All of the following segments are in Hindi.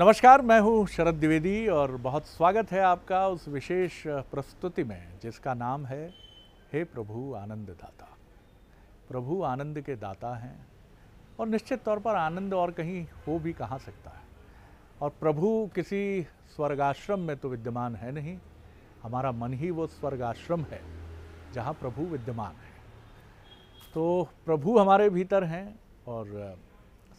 नमस्कार मैं हूं शरद द्विवेदी और बहुत स्वागत है आपका उस विशेष प्रस्तुति में जिसका नाम है हे प्रभु आनंद दाता प्रभु आनंद के दाता हैं और निश्चित तौर पर आनंद और कहीं हो भी कहाँ सकता है और प्रभु किसी स्वर्गाश्रम में तो विद्यमान है नहीं हमारा मन ही वो स्वर्गाश्रम है जहाँ प्रभु विद्यमान है तो प्रभु हमारे भीतर हैं और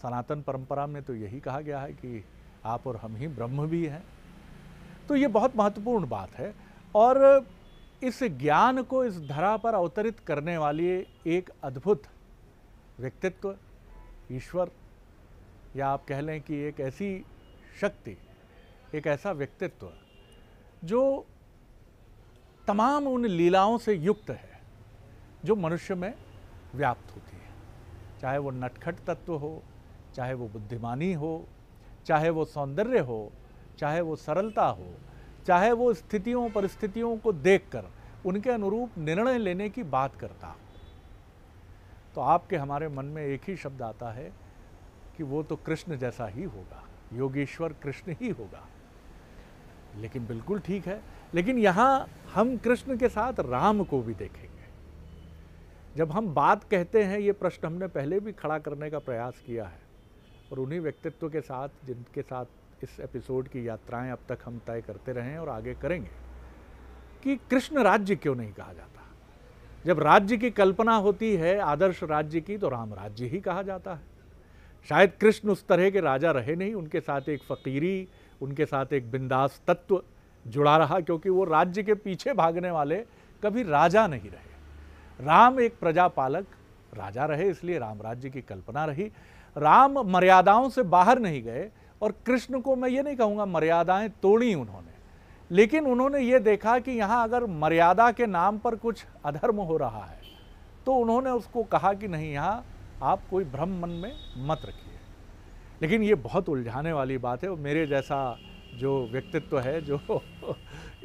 सनातन परंपरा में तो यही कहा गया है कि आप और हम ही ब्रह्म भी हैं तो ये बहुत महत्वपूर्ण बात है और इस ज्ञान को इस धरा पर अवतरित करने वाली एक अद्भुत व्यक्तित्व ईश्वर या आप कह लें कि एक ऐसी शक्ति एक ऐसा व्यक्तित्व जो तमाम उन लीलाओं से युक्त है जो मनुष्य में व्याप्त होती है चाहे वो नटखट तत्व हो चाहे वो बुद्धिमानी हो चाहे वो सौंदर्य हो चाहे वो सरलता हो चाहे वो स्थितियों परिस्थितियों को देखकर उनके अनुरूप निर्णय लेने की बात करता हो तो आपके हमारे मन में एक ही शब्द आता है कि वो तो कृष्ण जैसा ही होगा योगेश्वर कृष्ण ही होगा लेकिन बिल्कुल ठीक है लेकिन यहाँ हम कृष्ण के साथ राम को भी देखेंगे जब हम बात कहते हैं ये प्रश्न हमने पहले भी खड़ा करने का प्रयास किया है और उन्हीं व्यक्तित्व के साथ जिनके साथ इस एपिसोड की यात्राएं अब तक हम तय करते रहे और आगे करेंगे कि कृष्ण राज्य क्यों नहीं कहा जाता जब राज्य की कल्पना होती है आदर्श राज्य की तो राम राज्य ही कहा जाता है शायद कृष्ण उस तरह के राजा रहे नहीं उनके साथ एक फ़कीरी उनके साथ एक बिंदास तत्व जुड़ा रहा क्योंकि वो राज्य के पीछे भागने वाले कभी राजा नहीं रहे राम एक प्रजापालक राजा रहे इसलिए राम राज्य की कल्पना रही राम मर्यादाओं से बाहर नहीं गए और कृष्ण को मैं ये नहीं कहूँगा मर्यादाएं तोड़ी उन्होंने लेकिन उन्होंने ये देखा कि यहाँ अगर मर्यादा के नाम पर कुछ अधर्म हो रहा है तो उन्होंने उसको कहा कि नहीं यहाँ आप कोई भ्रम मन में मत रखिए लेकिन ये बहुत उलझाने वाली बात है मेरे जैसा जो व्यक्तित्व है जो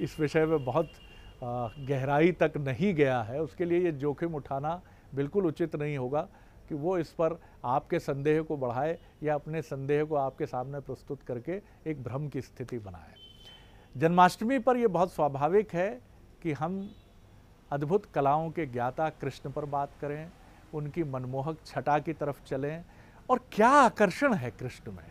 इस विषय में बहुत गहराई तक नहीं गया है उसके लिए ये जोखिम उठाना बिल्कुल उचित नहीं होगा कि वो इस पर आपके संदेह को बढ़ाए या अपने संदेह को आपके सामने प्रस्तुत करके एक भ्रम की स्थिति बनाए जन्माष्टमी पर यह बहुत स्वाभाविक है कि हम अद्भुत कलाओं के ज्ञाता कृष्ण पर बात करें उनकी मनमोहक छटा की तरफ चलें और क्या आकर्षण है कृष्ण में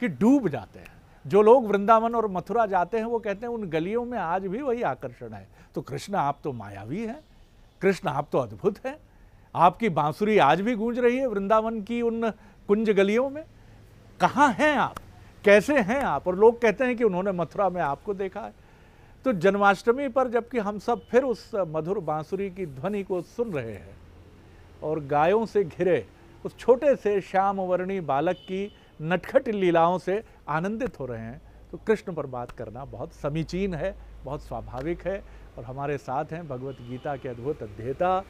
कि डूब जाते हैं जो लोग वृंदावन और मथुरा जाते हैं वो कहते हैं उन गलियों में आज भी वही आकर्षण है तो कृष्ण आप तो मायावी हैं कृष्ण आप तो अद्भुत हैं आपकी बांसुरी आज भी गूंज रही है वृंदावन की उन कुंज गलियों में कहाँ हैं आप कैसे हैं आप और लोग कहते हैं कि उन्होंने मथुरा में आपको देखा है तो जन्माष्टमी पर जबकि हम सब फिर उस मधुर बांसुरी की ध्वनि को सुन रहे हैं और गायों से घिरे उस छोटे से श्याम वर्णी बालक की नटखट लीलाओं से आनंदित हो रहे हैं तो कृष्ण पर बात करना बहुत समीचीन है बहुत स्वाभाविक है और हमारे साथ हैं भगवत गीता के अद्भुत अध्येता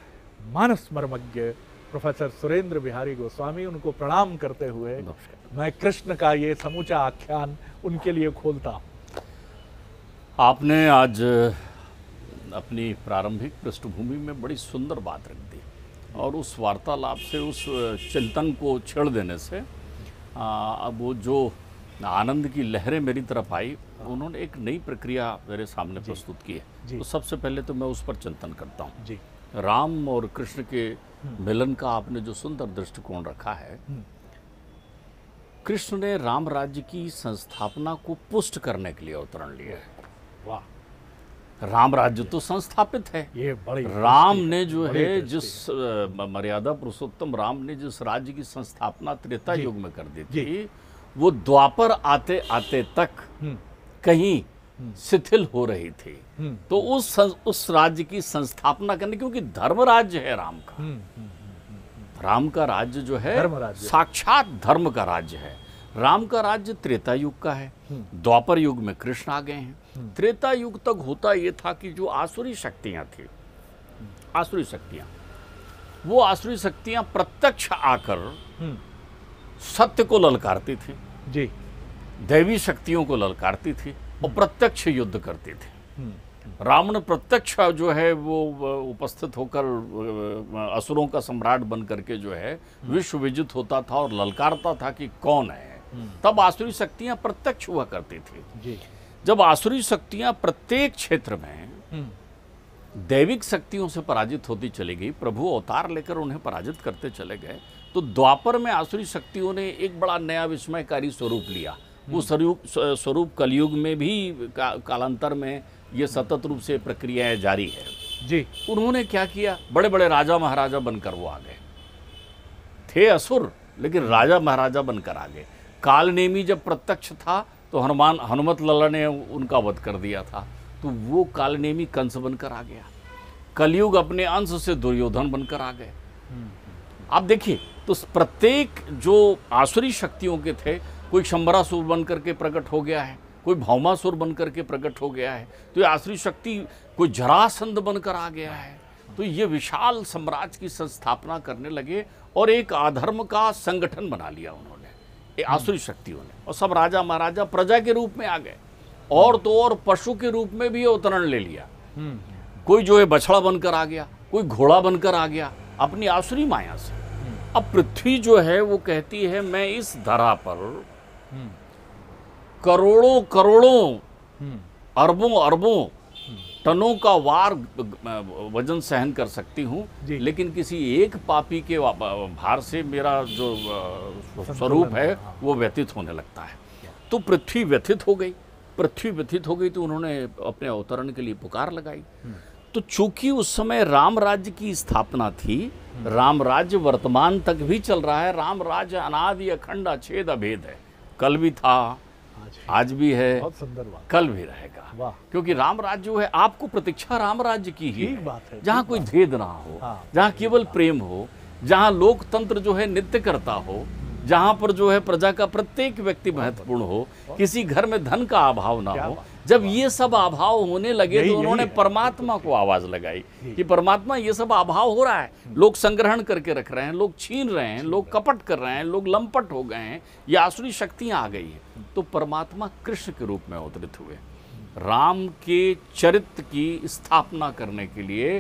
मानस मर्मज्ञ प्रोफेसर सुरेंद्र बिहारी गोस्वामी उनको प्रणाम करते हुए मैं कृष्ण का ये समूचा आख्यान उनके लिए खोलता आपने आज अपनी प्रारंभिक पृष्ठभूमि में बड़ी सुंदर बात रख दी और उस वार्तालाप से उस चिंतन को छेड़ देने से आ, वो जो आनंद की लहरें मेरी तरफ आई हाँ। उन्होंने एक नई प्रक्रिया मेरे सामने प्रस्तुत की है तो सबसे पहले तो मैं उस पर चिंतन करता हूँ जी राम और कृष्ण के मिलन का आपने जो सुंदर दृष्टिकोण रखा है कृष्ण ने राम राज्य की संस्थापना को पुष्ट करने के लिए अवतरण लिया है वाह राम राज्य तो संस्थापित है ये बड़ी राम ने जो है जिस मर्यादा पुरुषोत्तम राम ने जिस राज्य की संस्थापना त्रेता युग में कर दी थी वो द्वापर आते आते तक हम्म। कहीं शिथिल हो रही थी तो उस उस राज्य की संस्थापना करने क्योंकि धर्म राज्य है राम का हम्म, हम्म, हम्म, राम का राज्य जो है साक्षात धर्म का राज्य है राम का राज्य त्रेता युग का है द्वापर युग में कृष्ण आ गए हैं त्रेता युग तक होता यह था कि जो आसुरी शक्तियां थी आसुरी शक्तियां वो आसुरी शक्तियां प्रत्यक्ष आकर सत्य को ललकारती थी जी दैवी शक्तियों को ललकारती थी और प्रत्यक्ष युद्ध करते थे हम्म, हम्म। रावण प्रत्यक्ष जो है वो उपस्थित होकर असुरों का सम्राट बन करके जो है हम्म। विश्व विजित होता था और ललकारता था कि कौन है तब आसुरी शक्तियां प्रत्यक्ष हुआ करती थी जब आसुरी शक्तियां प्रत्येक क्षेत्र में दैविक शक्तियों से पराजित होती चली गई प्रभु अवतार लेकर उन्हें पराजित करते चले गए तो द्वापर में आसुरी शक्तियों ने एक बड़ा नया विस्मयकारी स्वरूप लिया वो स्वरूप स्वरूप कलयुग में भी का, कालांतर में ये सतत रूप से प्रक्रियाएं जारी है जी उन्होंने क्या किया बड़े बड़े राजा महाराजा बनकर वो आ गए थे असुर लेकिन राजा महाराजा बनकर आ गए कालनेमी जब प्रत्यक्ष था तो हनुमान हनुमत लला ने उनका वध कर दिया था तो वो कालनेमी कंस बनकर आ गया कलयुग अपने अंश से दुर्योधन बनकर आ गए हम्म, हम्म। आप देखिए तो प्रत्येक जो आसुरी शक्तियों के थे कोई शंबरासुर बन करके प्रकट हो गया है कोई भौमासुर बन करके प्रकट हो गया है तो ये आसुरी शक्ति कोई जरासंध बनकर आ गया है तो ये विशाल साम्राज्य की संस्थापना करने लगे और एक अधर्म का संगठन बना लिया उन्होंने ये आसुरी शक्तियों ने और सब राजा महाराजा प्रजा के रूप में आ गए और तो और पशु के रूप में भी अवतरण ले लिया कोई जो है बछड़ा बनकर आ गया कोई घोड़ा बनकर आ गया अपनी आसुरी माया से अब पृथ्वी जो है वो कहती है मैं इस धरा पर करोड़ों करोड़ों हम्म। अरबों अरबों हम्म। टनों का वार वजन सहन कर सकती हूँ लेकिन किसी एक पापी के भार से मेरा जो स्वरूप है हाँ। वो व्यतीत होने लगता है तो पृथ्वी व्यथित हो गई पृथ्वी व्यथित हो गई तो उन्होंने अपने अवतरण के लिए पुकार लगाई हम्म। तो चूंकि उस समय राम राज्य की स्थापना थी राम राज्य वर्तमान तक भी चल रहा है राम राज्य अनादि अखंड अच्छेद अभेद है कल भी था आज भी है कल भी रहेगा क्योंकि राम राज्य जो है आपको प्रतीक्षा राम राज्य की ही बात है जहाँ कोई भेद ना हो हाँ। जहाँ केवल प्रेम हो जहाँ लोकतंत्र जो है नित्य करता हो जहाँ पर जो है प्रजा का प्रत्येक व्यक्ति महत्वपूर्ण हो किसी घर में धन का अभाव ना हो जब ये सब अभाव होने लगे तो उन्होंने परमात्मा को आवाज लगाई कि परमात्मा ये सब अभाव हो रहा है हम्म। लोग संग्रहण करके रख रहे हैं लोग छीन रहे हैं लोग कपट कर रहे हैं लोग लंपट हो गए हैं ये आसुरी शक्तियां आ गई है हम्म। तो परमात्मा कृष्ण के रूप में अवतरित हुए राम के चरित्र की स्थापना करने के लिए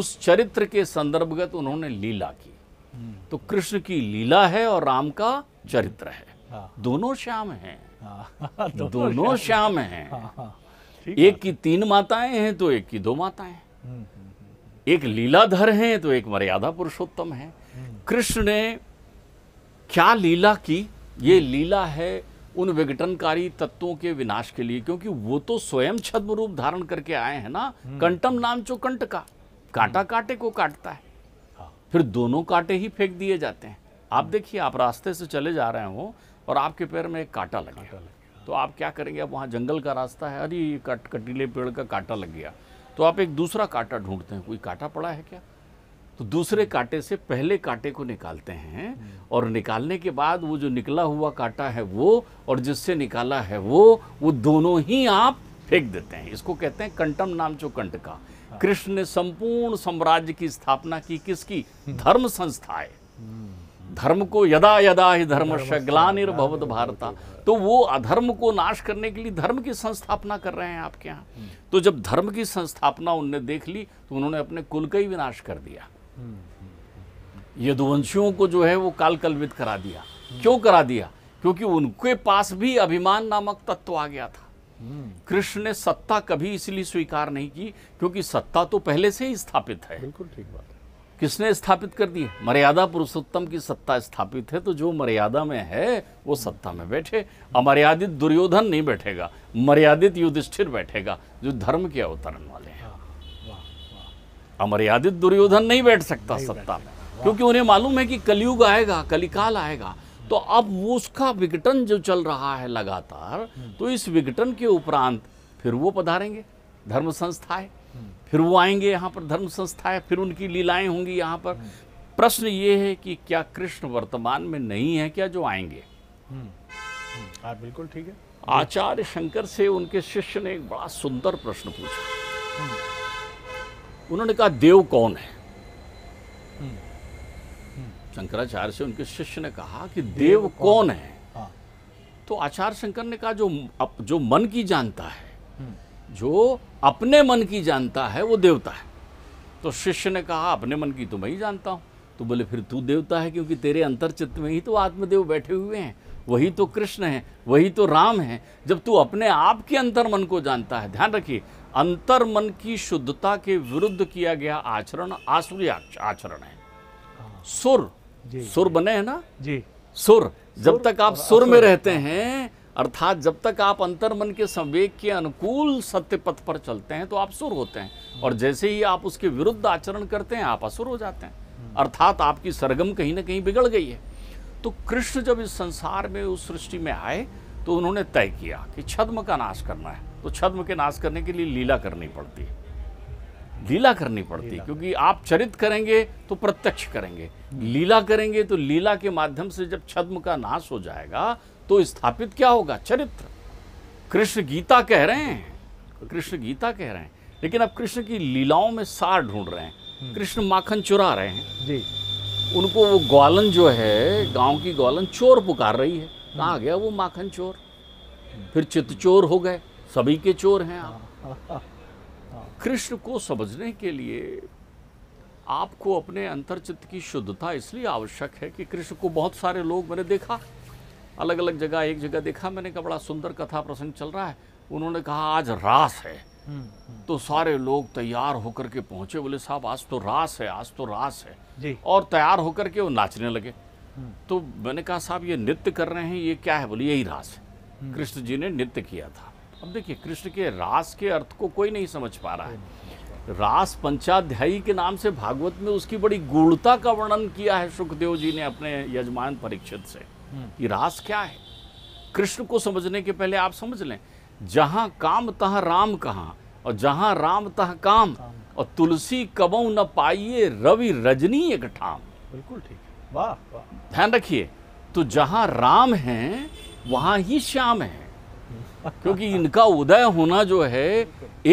उस चरित्र के संदर्भगत उन्होंने लीला की हम्म। तो कृष्ण की लीला है और राम का चरित्र है हाँ। दोनों श्याम हैं तो दोनों, दोनों श्याम हैं हाँ, हाँ।, हाँ। एक की तीन माताएं हैं तो एक की दो माताएं हम्म, हम्म, हम्म, एक लीलाधर हैं तो एक मर्यादा पुरुषोत्तम है कृष्ण ने क्या लीला की ये लीला है उन विघटनकारी तत्वों के विनाश के लिए क्योंकि वो तो स्वयं छद्म रूप धारण करके आए हैं ना कंटम नाम चो कंट का काटा काटे को काटता है हाँ। फिर दोनों काटे ही फेंक दिए जाते हैं आप देखिए आप रास्ते से चले जा रहे हो और आपके पैर में एक कांटा लग गया तो आप क्या करेंगे आप वहाँ जंगल का रास्ता है अरे कट कटीले पेड़ का कांटा लग गया तो आप एक दूसरा कांटा ढूंढते हैं कोई कांटा पड़ा है क्या तो दूसरे कांटे से पहले कांटे को निकालते हैं और निकालने के बाद वो जो निकला हुआ कांटा है वो और जिससे निकाला है वो वो दोनों ही आप फेंक देते हैं इसको कहते हैं कंटम नाम चो कंट का हाँ। कृष्ण ने संपूर्ण साम्राज्य की स्थापना की किसकी धर्म संस्थाएं हम्म। धर्म को यदा यदा ही धर्म ग्लानिर्भवत भारत तो वो अधर्म को नाश करने के लिए धर्म की संस्थापना कर रहे हैं आपके यहाँ हम्म। तो जब धर्म की संस्थापना उनने देख ली तो उन्होंने अपने कुल का ही विनाश कर दिया हम्म, हम्म, यदुवंशियों को जो है वो कालकल्वित करा दिया क्यों करा दिया क्योंकि उनके पास भी अभिमान नामक तत्व आ गया था कृष्ण ने सत्ता कभी इसलिए स्वीकार नहीं की क्योंकि सत्ता तो पहले से ही स्थापित है बिल्कुल ठीक बात किसने स्थापित कर दी मर्यादा पुरुषोत्तम की सत्ता स्थापित है तो जो मर्यादा में है वो सत्ता में बैठे अमर्यादित दुर्योधन नहीं बैठेगा मर्यादित युधिष्ठिर बैठेगा जो धर्म के अवतरण वाले हैं अमर्यादित दुर्योधन नहीं बैठ सकता नहीं सत्ता में क्योंकि उन्हें मालूम है कि कलयुग आएगा कलिकाल आएगा तो अब उसका विघटन जो चल रहा है लगातार तो इस विघटन के उपरांत फिर वो पधारेंगे धर्म संस्थाएं फिर वो आएंगे यहाँ पर धर्म संस्थाएं फिर उनकी लीलाएं होंगी यहाँ पर प्रश्न ये है कि क्या कृष्ण वर्तमान में नहीं है क्या जो आएंगे हम्म, हम्म, हाँ, बिल्कुल ठीक है आचार्य शंकर से उनके शिष्य ने एक बड़ा सुंदर प्रश्न पूछा हम्म। उन्होंने कहा देव कौन है शंकराचार्य से उनके शिष्य ने कहा कि देव, देव कौन है हाँ। तो आचार्य शंकर ने कहा जो जो मन की जानता है जो अपने मन की जानता है वो देवता है तो शिष्य ने कहा अपने मन की तो मैं ही जानता हूँ तो बोले फिर तू देवता है क्योंकि तेरे अंतर चित्त में ही तो आत्मदेव बैठे हुए हैं वही तो कृष्ण है वही तो राम है जब तू अपने आप के अंतर मन को जानता है ध्यान रखिए अंतर मन की शुद्धता के विरुद्ध किया गया आचरण आसुरी आचरण है हाँ। सुर सुर बने हैं ना जी सुर जब तक आप सुर में रहते हाँ। हैं अर्थात जब तक आप अंतर मन के संवेग के अनुकूल सत्य पथ पर चलते हैं तो आप सुर होते हैं और जैसे ही आप उसके विरुद्ध आचरण करते हैं आप असुर हो जाते हैं अर्थात आपकी सरगम कहीं ना कहीं बिगड़ गई है तो कृष्ण जब इस संसार में उस सृष्टि में आए तो उन्होंने तय किया कि छद्म का नाश करना है तो छद्म के नाश करने के लिए लीला करनी पड़ती है लीला करनी पड़ती है क्योंकि आप चरित करेंगे तो प्रत्यक्ष करेंगे लीला करेंगे तो लीला के माध्यम से जब छद्म का नाश हो जाएगा तो स्थापित क्या होगा चरित्र कृष्ण गीता कह रहे हैं कृष्ण गीता कह रहे हैं लेकिन अब कृष्ण की लीलाओं में सार ढूंढ रहे हैं हम्म। कृष्ण माखन चुरा रहे हैं जी उनको वो ग्वालन जो है गांव की ग्वालन चोर पुकार रही है कहाँ हम्म। गया वो माखन चोर फिर चित्त चोर हो गए सभी के चोर हैं आप हाँ। कृष्ण को समझने के लिए आपको अपने चित्त की शुद्धता इसलिए आवश्यक है कि कृष्ण को बहुत सारे लोग मैंने देखा अलग अलग जगह एक जगह देखा मैंने कहा बड़ा सुंदर कथा प्रसंग चल रहा है उन्होंने कहा आज रास है हम्म, हम्म। तो सारे लोग तैयार होकर के पहुंचे बोले साहब आज तो रास है आज तो रास है और तैयार होकर के वो नाचने लगे हम्म। तो मैंने कहा साहब ये नृत्य कर रहे हैं ये क्या है बोले यही रास है कृष्ण जी ने नृत्य किया था अब देखिए कृष्ण के रास के अर्थ को कोई नहीं समझ पा रहा है रास पंचाध्यायी के नाम से भागवत में उसकी बड़ी गुणता का वर्णन किया है सुखदेव जी ने अपने यजमान परीक्षित से कि हम्म। रास क्या है कृष्ण को समझने के पहले आप समझ लें जहां काम तहाँ राम कहा और जहां राम तह काम और तुलसी कबों न पाइए रवि रजनी एक ठाम बिल्कुल ठीक वाह ध्यान रखिए तो जहां राम है वहां ही श्याम है क्योंकि इनका उदय होना जो है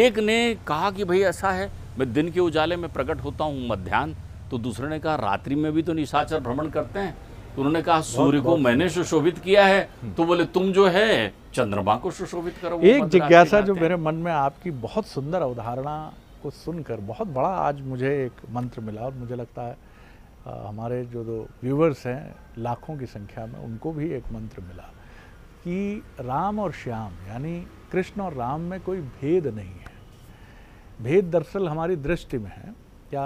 एक ने कहा कि भाई ऐसा है मैं दिन के उजाले में प्रकट होता हूँ मध्यान्ह तो दूसरे ने कहा रात्रि में भी तो निशाचर भ्रमण करते हैं तो उन्होंने कहा सूर्य को मैंने सुशोभित किया है हम्म। तो बोले तुम जो है चंद्रमा को सुशोभित करो एक जिज्ञासा जो मेरे मन में आपकी बहुत सुंदर अवधारणा को सुनकर बहुत बड़ा आज मुझे एक मंत्र मिला और मुझे लगता है आ, हमारे जो दो व्यूवर्स हैं लाखों की संख्या में उनको भी एक मंत्र मिला कि राम और श्याम यानी कृष्ण और राम में कोई भेद नहीं है भेद दरअसल हमारी दृष्टि में है या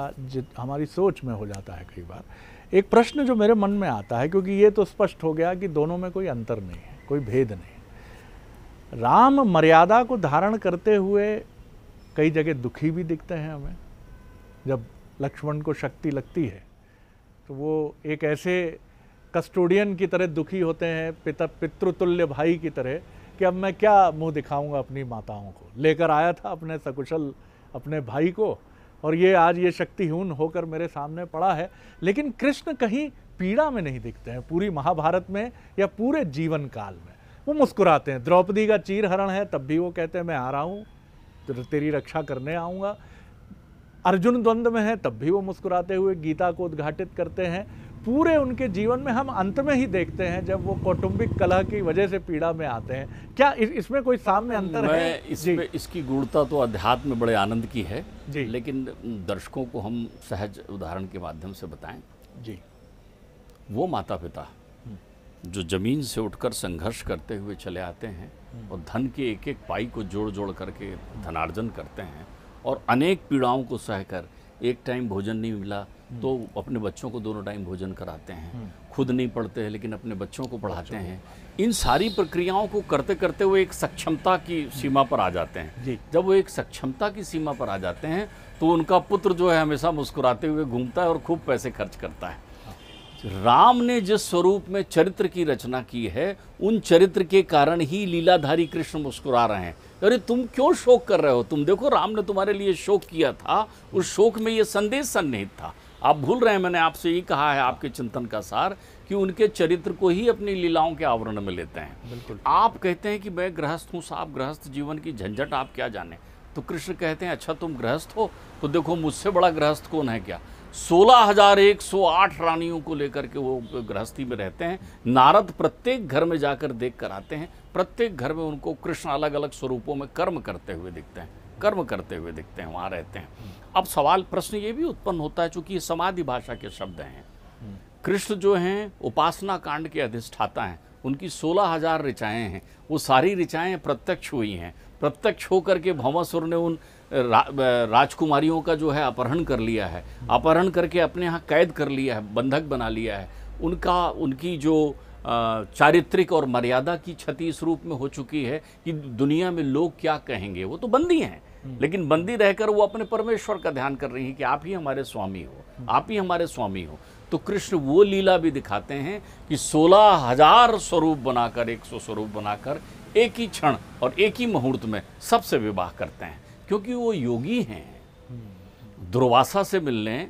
हमारी सोच में हो जाता है कई बार एक प्रश्न जो मेरे मन में आता है क्योंकि ये तो स्पष्ट हो गया कि दोनों में कोई अंतर नहीं है कोई भेद नहीं राम मर्यादा को धारण करते हुए कई जगह दुखी भी दिखते हैं हमें जब लक्ष्मण को शक्ति लगती है तो वो एक ऐसे कस्टोडियन की तरह दुखी होते हैं पिता पितृतुल्य भाई की तरह कि अब मैं क्या मुंह दिखाऊंगा अपनी माताओं को लेकर आया था अपने सकुशल अपने भाई को और ये आज ये शक्तिहीन होकर मेरे सामने पड़ा है लेकिन कृष्ण कहीं पीड़ा में नहीं दिखते हैं पूरी महाभारत में या पूरे जीवन काल में वो मुस्कुराते हैं द्रौपदी का चीर हरण है तब भी वो कहते हैं मैं आ रहा हूँ तो तेरी रक्षा करने आऊँगा अर्जुन द्वंद्व में है तब भी वो मुस्कुराते हुए गीता को उद्घाटित करते हैं पूरे उनके जीवन में हम अंत में ही देखते हैं जब वो कौटुंबिक कला की वजह से पीड़ा में आते हैं क्या इस, इसमें कोई सामने अंतर मैं है इस पे इसकी गुणता तो अध्यात्म में बड़े आनंद की है जी लेकिन दर्शकों को हम सहज उदाहरण के माध्यम से बताएं जी वो माता पिता हम्म। जो जमीन से उठकर संघर्ष करते हुए चले आते हैं हम्म। और धन के एक एक पाई को जोड़ जोड़ करके धनार्जन करते हैं और अनेक पीड़ाओं को सहकर एक टाइम भोजन नहीं मिला हम्म। तो अपने बच्चों को दोनों टाइम भोजन कराते हैं हम्म। खुद नहीं पढ़ते हैं लेकिन अपने बच्चों को पढ़ाते हैं इन सारी प्रक्रियाओं को करते करते वो एक सक्षमता की सीमा पर आ जाते हैं जब वो एक सक्षमता की सीमा पर आ जाते हैं तो उनका पुत्र जो है हमेशा मुस्कुराते हुए घूमता है और खूब पैसे खर्च करता है राम ने जिस स्वरूप में चरित्र की रचना की है उन चरित्र के कारण ही लीलाधारी कृष्ण मुस्कुरा रहे हैं अरे तुम क्यों शोक कर रहे हो तुम देखो राम ने तुम्हारे लिए शोक किया था उस शोक में यह संदेश सन्निहित था आप भूल रहे हैं मैंने आपसे ये कहा है आपके चिंतन का सार कि उनके चरित्र को ही अपनी लीलाओं के आवरण में लेते हैं बिल्कुल आप कहते हैं कि मैं गृहस्थ हूँ साहब गृहस्थ जीवन की झंझट आप क्या जाने तो कृष्ण कहते हैं अच्छा तुम गृहस्थ हो तो देखो मुझसे बड़ा गृहस्थ कौन है क्या सोलह हजार एक सौ आठ रानियों को लेकर के वो गृहस्थी में रहते हैं नारद प्रत्येक घर में जाकर देख कर आते हैं प्रत्येक घर में उनको कृष्ण अलग अलग स्वरूपों में कर्म करते हुए दिखते हैं कर्म करते हुए दिखते हैं वहाँ रहते हैं अब सवाल प्रश्न ये भी उत्पन्न होता है चूंकि ये समाधि भाषा के शब्द हैं कृष्ण जो हैं उपासना कांड के अधिष्ठाता हैं उनकी सोलह हजार ऋचाएँ हैं वो सारी ऋचाएँ प्रत्यक्ष हुई हैं प्रत्यक्ष होकर के भवासुर ने उन रा, राजकुमारियों का जो है अपहरण कर लिया है अपहरण करके अपने यहाँ कैद कर लिया है बंधक बना लिया है उनका उनकी जो चारित्रिक और मर्यादा की क्षति इस रूप में हो चुकी है कि दुनिया में लोग क्या कहेंगे वो तो बंदी हैं हम्म। लेकिन बंदी रहकर वो अपने परमेश्वर का ध्यान कर रही हैं कि आप ही हमारे स्वामी हो हम्म। आप ही हमारे स्वामी हो तो कृष्ण वो लीला भी दिखाते हैं कि सोलह हजार स्वरूप बनाकर एक सौ स्वरूप बनाकर एक ही क्षण और एक ही मुहूर्त में सबसे विवाह करते हैं क्योंकि वो योगी हैं हम्म। दुर्वासा से मिलने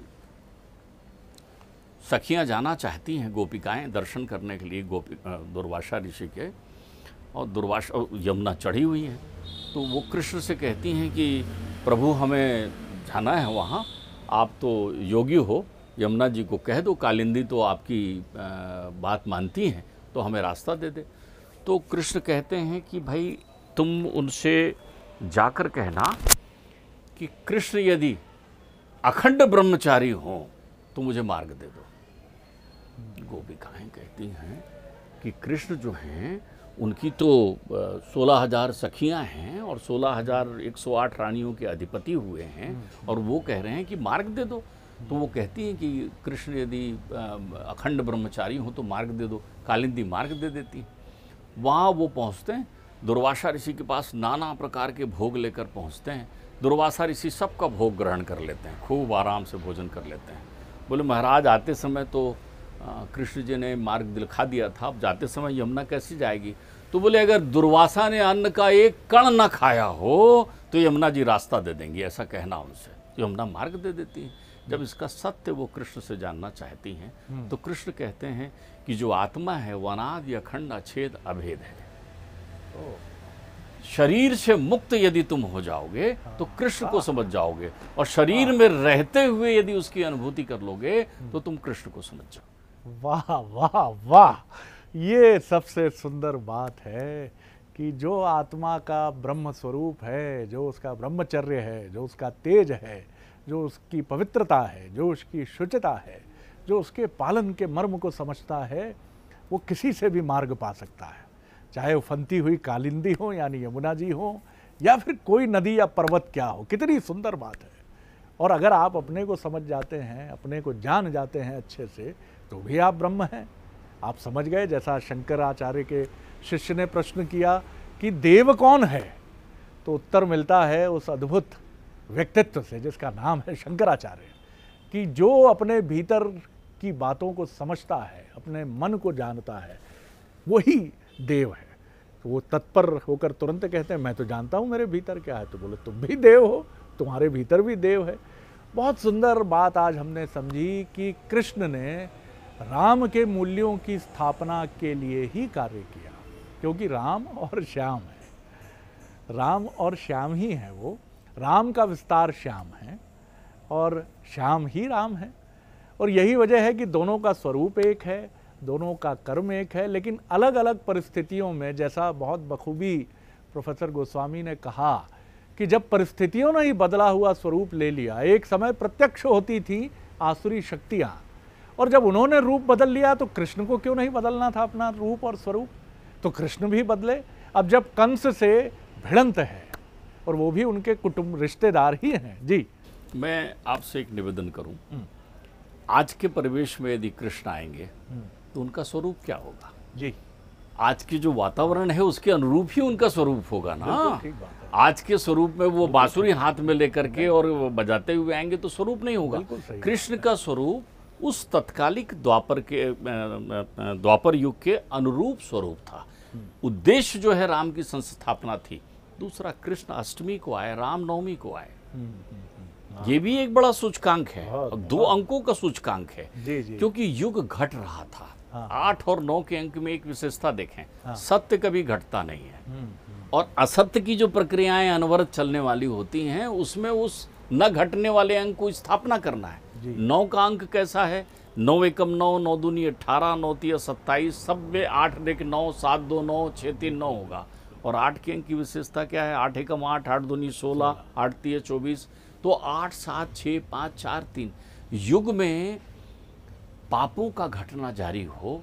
सखियां जाना चाहती हैं गोपिकाएं दर्शन करने के लिए गोपी दुर्वासा ऋषि के और दुर्वासा यमुना चढ़ी हुई है तो वो कृष्ण से कहती हैं कि प्रभु हमें जाना है वहाँ आप तो योगी हो यमुना जी को कह दो कालिंदी तो आपकी बात मानती हैं तो हमें रास्ता दे दे तो कृष्ण कहते हैं कि भाई तुम उनसे जाकर कहना कि कृष्ण यदि अखंड ब्रह्मचारी हो तो मुझे मार्ग दे दो गोपिकाएँ कहती हैं कि कृष्ण जो हैं उनकी तो सोलह हज़ार सखियाँ हैं और सोलह हज़ार एक सौ आठ रानियों के अधिपति हुए हैं हम्म। और वो कह रहे हैं कि मार्ग दे दो तो वो कहती हैं कि कृष्ण यदि अखंड ब्रह्मचारी हो तो मार्ग दे दो कालिंदी मार्ग दे देती वहाँ वो पहुँचते हैं दुर्वासा ऋषि के पास नाना प्रकार के भोग लेकर पहुँचते हैं दुर्वासा ऋषि सबका भोग ग्रहण कर लेते हैं खूब आराम से भोजन कर लेते हैं बोले महाराज आते समय तो कृष्ण जी ने मार्ग दिखा दिया था अब जाते समय यमुना कैसे जाएगी तो बोले अगर दुर्वासा ने अन्न का एक कण ना खाया हो तो यमुना जी रास्ता दे देंगी ऐसा कहना उनसे यमुना मार्ग दे देती है जब इसका सत्य वो कृष्ण से जानना चाहती हैं हम्म। तो कृष्ण कहते हैं कि जो आत्मा है वह अनाद अखंड अछेद अभेद है शरीर से मुक्त यदि तुम हो जाओगे हाँ। तो कृष्ण को हाँ। समझ जाओगे और हाँ। शरीर में रहते हुए यदि उसकी अनुभूति कर लोगे हम्म। तो तुम कृष्ण को समझ जाओगे वाह वाह वाह ये सबसे सुंदर बात है कि जो आत्मा का ब्रह्म स्वरूप है जो उसका ब्रह्मचर्य है जो उसका तेज है जो उसकी पवित्रता है जो उसकी शुचिता है जो उसके पालन के मर्म को समझता है वो किसी से भी मार्ग पा सकता है चाहे वो फंती हुई कालिंदी हो यानी यमुना जी हो या फिर कोई नदी या पर्वत क्या हो कितनी सुंदर बात है और अगर आप अपने को समझ जाते हैं अपने को जान जाते हैं अच्छे से तो भी आप ब्रह्म हैं आप समझ गए जैसा शंकराचार्य के शिष्य ने प्रश्न किया कि देव कौन है तो उत्तर मिलता है उस अद्भुत व्यक्तित्व से जिसका नाम है शंकराचार्य कि जो अपने भीतर की बातों को समझता है अपने मन को जानता है वही देव है तो वो तत्पर होकर तुरंत कहते हैं मैं तो जानता हूँ मेरे भीतर क्या है तो बोले तुम भी देव हो तुम्हारे भीतर भी देव है बहुत सुंदर बात आज हमने समझी कि कृष्ण ने राम के मूल्यों की स्थापना के लिए ही कार्य किया क्योंकि राम और श्याम है राम और श्याम ही है वो राम का विस्तार श्याम है और श्याम ही राम है और यही वजह है कि दोनों का स्वरूप एक है दोनों का कर्म एक है लेकिन अलग अलग परिस्थितियों में जैसा बहुत बखूबी प्रोफेसर गोस्वामी ने कहा कि जब परिस्थितियों ने ही बदला हुआ स्वरूप ले लिया एक समय प्रत्यक्ष होती थी आसुरी शक्तियाँ और जब उन्होंने रूप बदल लिया तो कृष्ण को क्यों नहीं बदलना था अपना रूप और स्वरूप तो कृष्ण भी बदले अब जब कंस से भिड़ंत है और वो भी उनके कुटुंब रिश्तेदार ही हैं जी मैं आपसे एक निवेदन करूं हम्म। आज के परिवेश में यदि कृष्ण आएंगे हम्म। तो उनका स्वरूप क्या होगा जी आज के जो वातावरण है उसके अनुरूप ही उनका स्वरूप होगा ना आज के स्वरूप में वो बांसुरी हाथ में लेकर के और बजाते हुए आएंगे तो स्वरूप नहीं होगा कृष्ण का स्वरूप उस तत्कालिक द्वापर के द्वापर युग के अनुरूप स्वरूप था उद्देश्य जो है राम की संस्थापना थी दूसरा कृष्ण अष्टमी को आए रामनवमी को आए ये भी एक बड़ा सूचकांक है दो अंकों का सूचकांक है क्योंकि युग घट रहा था हाँ। आठ और नौ के अंक में एक विशेषता देखें हाँ। सत्य कभी घटता नहीं है हम्म, हम्म। और असत्य की जो प्रक्रियाएं अनवरत चलने वाली होती हैं उसमें उस न घटने वाले अंक को स्थापना करना है नौ का अंक कैसा है नौ एकम नौ नौ दूनी अठारह नौ तीय सत्ताईस सब में आठ देख नौ सात दो नौ छः तीन नौ होगा और आठ के अंक की विशेषता क्या है आठ एकम आठ आठ दूनी सोलह आठ तीय चौबीस तो आठ सात छः पाँच चार तीन युग में पापों का घटना जारी हो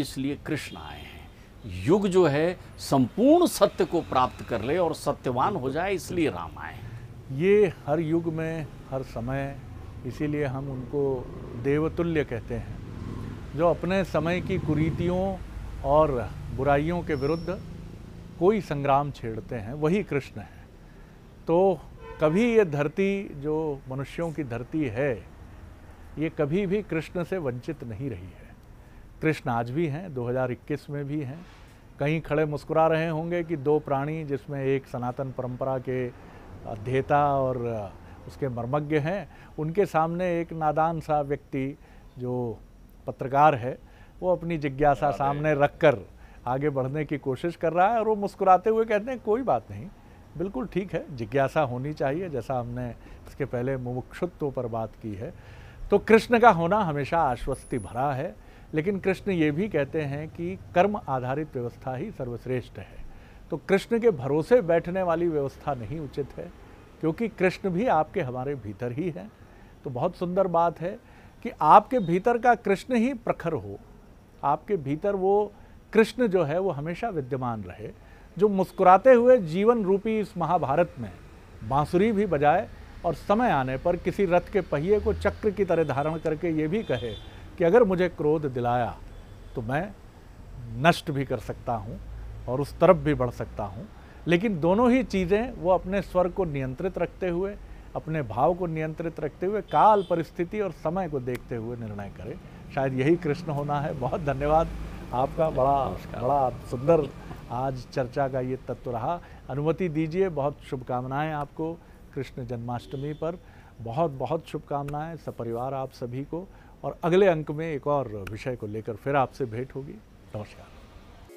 इसलिए कृष्ण आए हैं युग जो है संपूर्ण सत्य को प्राप्त कर ले और सत्यवान हो जाए इसलिए राम आए ये हर युग में हर समय इसीलिए हम उनको देवतुल्य कहते हैं जो अपने समय की कुरीतियों और बुराइयों के विरुद्ध कोई संग्राम छेड़ते हैं वही कृष्ण हैं तो कभी ये धरती जो मनुष्यों की धरती है ये कभी भी कृष्ण से वंचित नहीं रही है कृष्ण आज भी हैं 2021 में भी हैं कहीं खड़े मुस्कुरा रहे होंगे कि दो प्राणी जिसमें एक सनातन परंपरा के अध्येता और उसके मर्मज्ञ हैं उनके सामने एक नादान सा व्यक्ति जो पत्रकार है वो अपनी जिज्ञासा सामने रख कर आगे बढ़ने की कोशिश कर रहा है और वो मुस्कुराते हुए कहते हैं कोई बात नहीं बिल्कुल ठीक है जिज्ञासा होनी चाहिए जैसा हमने इसके पहले मुमुक्षुत्व पर बात की है तो कृष्ण का होना हमेशा आश्वस्ति भरा है लेकिन कृष्ण ये भी कहते हैं कि कर्म आधारित व्यवस्था ही सर्वश्रेष्ठ है तो कृष्ण के भरोसे बैठने वाली व्यवस्था नहीं उचित है क्योंकि कृष्ण भी आपके हमारे भीतर ही हैं तो बहुत सुंदर बात है कि आपके भीतर का कृष्ण ही प्रखर हो आपके भीतर वो कृष्ण जो है वो हमेशा विद्यमान रहे जो मुस्कुराते हुए जीवन रूपी इस महाभारत में बांसुरी भी बजाए और समय आने पर किसी रथ के पहिए को चक्र की तरह धारण करके ये भी कहे कि अगर मुझे क्रोध दिलाया तो मैं नष्ट भी कर सकता हूँ और उस तरफ भी बढ़ सकता हूँ लेकिन दोनों ही चीज़ें वो अपने स्वर को नियंत्रित रखते हुए अपने भाव को नियंत्रित रखते हुए काल परिस्थिति और समय को देखते हुए निर्णय करें शायद यही कृष्ण होना है बहुत धन्यवाद आपका बड़ा बड़ा सुंदर आज चर्चा का ये तत्व रहा अनुमति दीजिए बहुत शुभकामनाएं आपको कृष्ण जन्माष्टमी पर बहुत बहुत शुभकामनाएं सपरिवार आप सभी को और अगले अंक में एक और विषय को लेकर फिर आपसे भेंट होगी नमस्कार